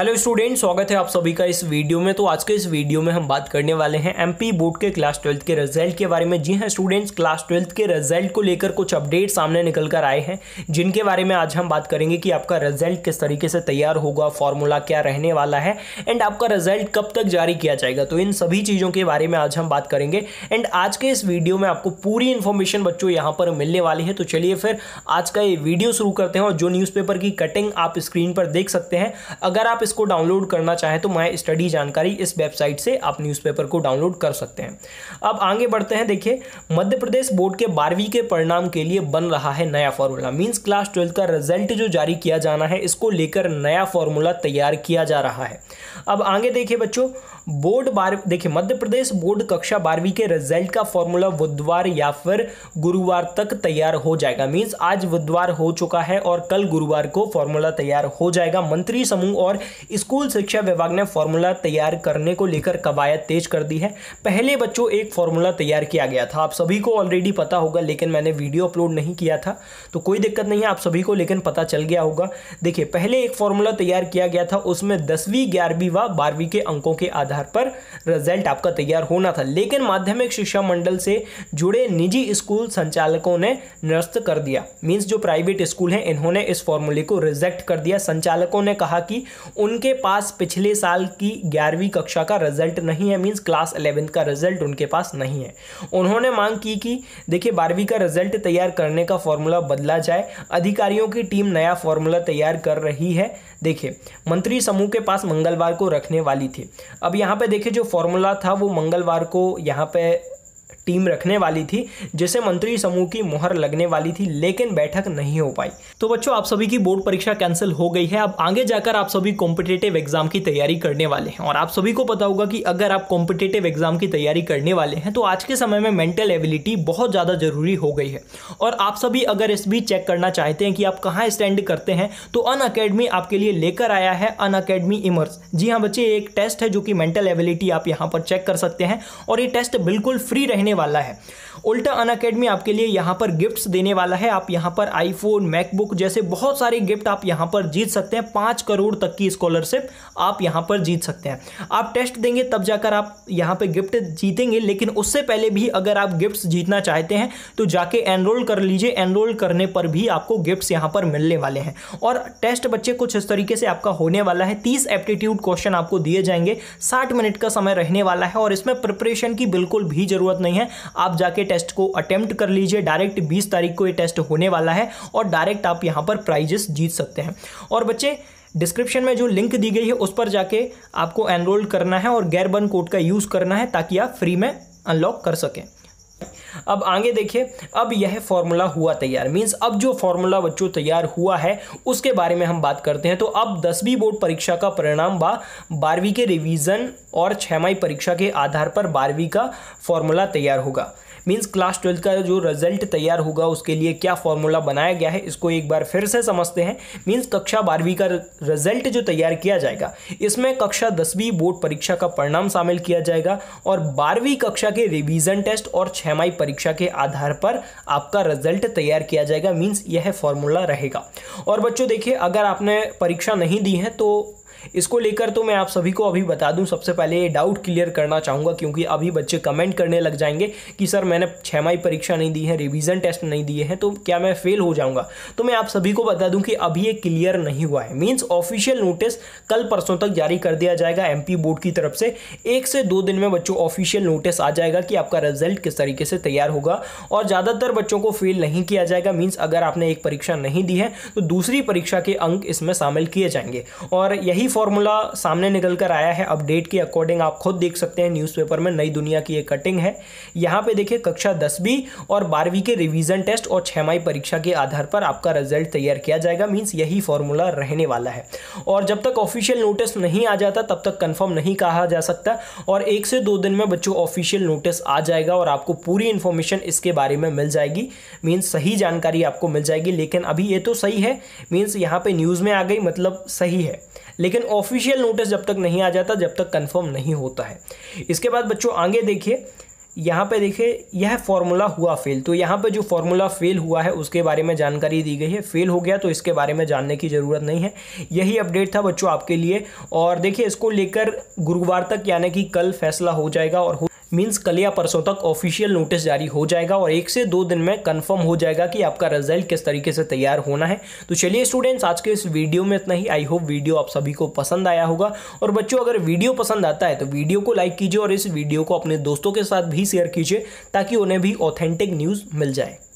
hello student स्वागत है आप सभी का इस वीडियो में तो आज के इस वीडियो में हम बात करने वाले हैं एमपी बोर्ड के क्लास ट्वेल्थ के रिजल्ट के बारे में जी हां स्टूडेंट्स क्लास ट्वेल्थ के रिजल्ट को लेकर कुछ अपडेट सामने निकल कर आए हैं जिनके बारे में आज हम बात करेंगे कि आपका रिजल्ट किस तरीके से तैयार होगा फॉर्मूला क्या रहने वाला है एंड आपका रिजल्ट कब तक जारी किया जाएगा तो इन सभी चीज़ों के बारे में आज हम बात करेंगे एंड आज के इस वीडियो में आपको पूरी इन्फॉर्मेशन बच्चों यहाँ पर मिलने वाली है तो चलिए फिर आज का ये वीडियो शुरू करते हैं और जो न्यूज़पेपर की कटिंग आप स्क्रीन पर देख सकते हैं अगर आप इसको डाउनलोड करना चाहें तो माई स्टडी जानकारी इस वेबसाइट से आप न्यूज़पेपर को डाउनलोड कर सकते हैं अब आगे बढ़ते हैं देखिए मध्य प्रदेश बोर्ड के बारहवीं के परिणाम के लिए बन रहा है नया फॉर्मूला मीन्स क्लास ट्वेल्थ का रिजल्ट जो जारी किया जाना है इसको लेकर नया फॉर्मूला तैयार किया जा रहा है अब आगे देखिए बच्चों बोर्ड बार देखिए मध्य प्रदेश बोर्ड कक्षा बारहवीं के रिजल्ट का फॉर्मूला बुधवार या फिर गुरुवार तक तैयार हो जाएगा मीन्स आज बुधवार हो चुका है और कल गुरुवार को फॉर्मूला तैयार हो जाएगा मंत्री समूह और स्कूल शिक्षा विभाग ने फॉर्मूला तैयार करने को लेकर कवायद तेज कर दी है पहले बच्चों एक फॉर्मूला तैयार किया गया था आप सभी को ऑलरेडी पता होगा लेकिन मैंने वीडियो अपलोड नहीं किया था तो कोई दिक्कत नहीं है आप सभी को लेकिन पता चल गया होगा देखिए पहले एक फॉर्मूला तैयार किया गया था उसमें दसवीं ग्यारहवीं व बारहवीं के अंकों के आधार पर रिजल्ट आपका तैयार होना था लेकिन माध्यमिक शिक्षा मंडल से जुड़े निजी स्कूल संचालकों ने निरस्त कर दिया मीन्स जो प्राइवेट स्कूल हैं इन्होंने इस फॉर्मूले को रिजेक्ट कर दिया संचालकों ने कहा कि उनके पास पिछले साल की ग्यारहवीं कक्षा का रिजल्ट नहीं है मीन्स क्लास एलेवेंथ का रिजल्ट उनके पास नहीं है उन्होंने मांग की कि देखिए बारहवीं का रिजल्ट तैयार करने का फॉर्मूला बदला जाए अधिकारियों की टीम नया फॉर्मूला तैयार कर रही है देखिए मंत्री समूह के पास मंगलवार को रखने वाली थी अब यहाँ पर देखिए जो फॉर्मूला था वो मंगलवार को यहाँ पर टीम रखने वाली थी जिसे मंत्री समूह की मुहर लगने वाली थी लेकिन बैठक नहीं हो पाई तो बच्चों आप सभी की बोर्ड परीक्षा कैंसिल हो गई है अब आगे जाकर आप सभी कॉम्पिटेटिव एग्जाम की तैयारी करने वाले हैं और आप सभी को पता होगा कि अगर आप कॉम्पिटेटिव एग्जाम की तैयारी करने वाले हैं तो आज के समय में मेंटल एबिलिटी बहुत ज़्यादा जरूरी हो गई है और आप सभी अगर इस भी चेक करना चाहते हैं कि आप कहाँ स्टैंड करते हैं तो अन आपके लिए लेकर आया है अन अकेडमी इमर्स जी हाँ बच्चे एक टेस्ट है जो कि मेंटल एबिलिटी आप यहाँ पर चेक कर सकते हैं और ये टेस्ट बिल्कुल फ्री रहने वाला है उल्टा अन अकेडमी आपके लिए यहाँ पर गिफ्ट्स देने वाला है आप यहाँ पर आईफोन मैकबुक जैसे बहुत सारे गिफ्ट आप यहाँ पर जीत सकते हैं पाँच करोड़ तक की स्कॉलरशिप आप यहाँ पर जीत सकते हैं आप टेस्ट देंगे तब जाकर आप यहाँ पर गिफ्ट जीतेंगे लेकिन उससे पहले भी अगर आप गिफ्ट्स जीतना चाहते हैं तो जाके एनरोल कर लीजिए एनरोल करने पर भी आपको गिफ्ट्स यहाँ पर मिलने वाले हैं और टेस्ट बच्चे कुछ इस तरीके से आपका होने वाला है तीस एप्टीट्यूड क्वेश्चन आपको दिए जाएंगे साठ मिनट का समय रहने वाला है और इसमें प्रिपरेशन की बिल्कुल भी ज़रूरत नहीं है आप जाके टेस्ट को अटेम्प्ट कर लीजिए डायरेक्ट बीस तारीख को ये टेस्ट होने वाला है और डायरेक्ट आप यहाँ पर प्राइजेस जीत सकते हैं और बच्चे डिस्क्रिप्शन में जो लिंक दी गई है उस पर जाके आपको एनरोल करना है और गैरबन कोड का यूज़ करना है ताकि आप फ्री में अनलॉक कर सकें अब आगे देखिए अब यह फॉर्मूला हुआ तैयार मीन्स अब जो फॉर्मूला बच्चों तैयार हुआ है उसके बारे में हम बात करते हैं तो अब दसवीं बोर्ड परीक्षा का परिणाम व बारहवीं के रिवीजन और छमाई परीक्षा के आधार पर बारहवीं का फॉर्मूला तैयार होगा मीन्स क्लास ट्वेल्थ का जो रिजल्ट तैयार होगा उसके लिए क्या फॉर्मूला बनाया गया है इसको एक बार फिर से समझते हैं मीन्स कक्षा बारहवीं का रिजल्ट जो तैयार किया जाएगा इसमें कक्षा दसवीं बोर्ड परीक्षा का परिणाम शामिल किया जाएगा और बारहवीं कक्षा के रिविजन टेस्ट और छमाई परीक्षा परीक्षा के आधार पर आपका रिजल्ट तैयार किया जाएगा मीन्स यह फॉर्मूला रहेगा और बच्चों देखिए अगर आपने परीक्षा नहीं दी है तो इसको लेकर तो मैं आप सभी को अभी बता दूं सबसे पहले ये डाउट क्लियर करना चाहूँगा क्योंकि अभी बच्चे कमेंट करने लग जाएंगे कि सर मैंने छमाही परीक्षा नहीं दी है रिविज़न टेस्ट नहीं दिए हैं तो क्या मैं फेल हो जाऊँगा तो मैं आप सभी को बता दूँ कि अभी ये क्लियर नहीं हुआ है मीन्स ऑफिशियल नोटिस कल परसों तक जारी कर दिया जाएगा एम बोर्ड की तरफ से एक से दो दिन में बच्चों ऑफिशियल नोटिस आ जाएगा कि आपका रिजल्ट किस तरीके से तैयार होगा और ज़्यादातर बच्चों को फेल नहीं किया जाएगा मीन्स अगर आपने एक परीक्षा नहीं दी है तो दूसरी परीक्षा के अंक इसमें शामिल किए जाएंगे और यही यही फॉर्मूला सामने निकल कर आया है अपडेट के अकॉर्डिंग आप खुद देख सकते हैं न्यूज़पेपर में नई दुनिया की एक कटिंग है यहाँ पे देखिए कक्षा दसवीं और बारहवीं के रिवीजन टेस्ट और माई परीक्षा के आधार पर आपका रिजल्ट तैयार किया जाएगा मीन्स यही फॉर्मूला रहने वाला है और जब तक ऑफिशियल नोटिस नहीं आ जाता तब तक कन्फर्म नहीं कहा जा सकता और एक से दो दिन में बच्चों ऑफिशियल नोटिस आ जाएगा और आपको पूरी इन्फॉर्मेशन इसके बारे में मिल जाएगी मीन्स सही जानकारी आपको मिल जाएगी लेकिन अभी ये तो सही है मीन्स यहाँ पे न्यूज़ में आ गई मतलब सही है लेकिन ऑफिशियल नोटिस जब तक नहीं आ जाता जब तक कन्फर्म नहीं होता है इसके बाद बच्चों आगे देखिए यहाँ पे देखिए यह फॉर्मूला हुआ फेल तो यहाँ पे जो फॉर्मूला फेल हुआ है उसके बारे में जानकारी दी गई है फेल हो गया तो इसके बारे में जानने की ज़रूरत नहीं है यही अपडेट था बच्चों आपके लिए और देखिए इसको लेकर गुरुवार तक यानी कि कल फैसला हो जाएगा और मीन्स कल या परसों तक ऑफिशियल नोटिस जारी हो जाएगा और एक से दो दिन में कंफर्म हो जाएगा कि आपका रिजल्ट किस तरीके से तैयार होना है तो चलिए स्टूडेंट्स आज के इस वीडियो में इतना ही आई होप वीडियो आप सभी को पसंद आया होगा और बच्चों अगर वीडियो पसंद आता है तो वीडियो को लाइक कीजिए और इस वीडियो को अपने दोस्तों के साथ भी शेयर कीजिए ताकि उन्हें भी ऑथेंटिक न्यूज़ मिल जाए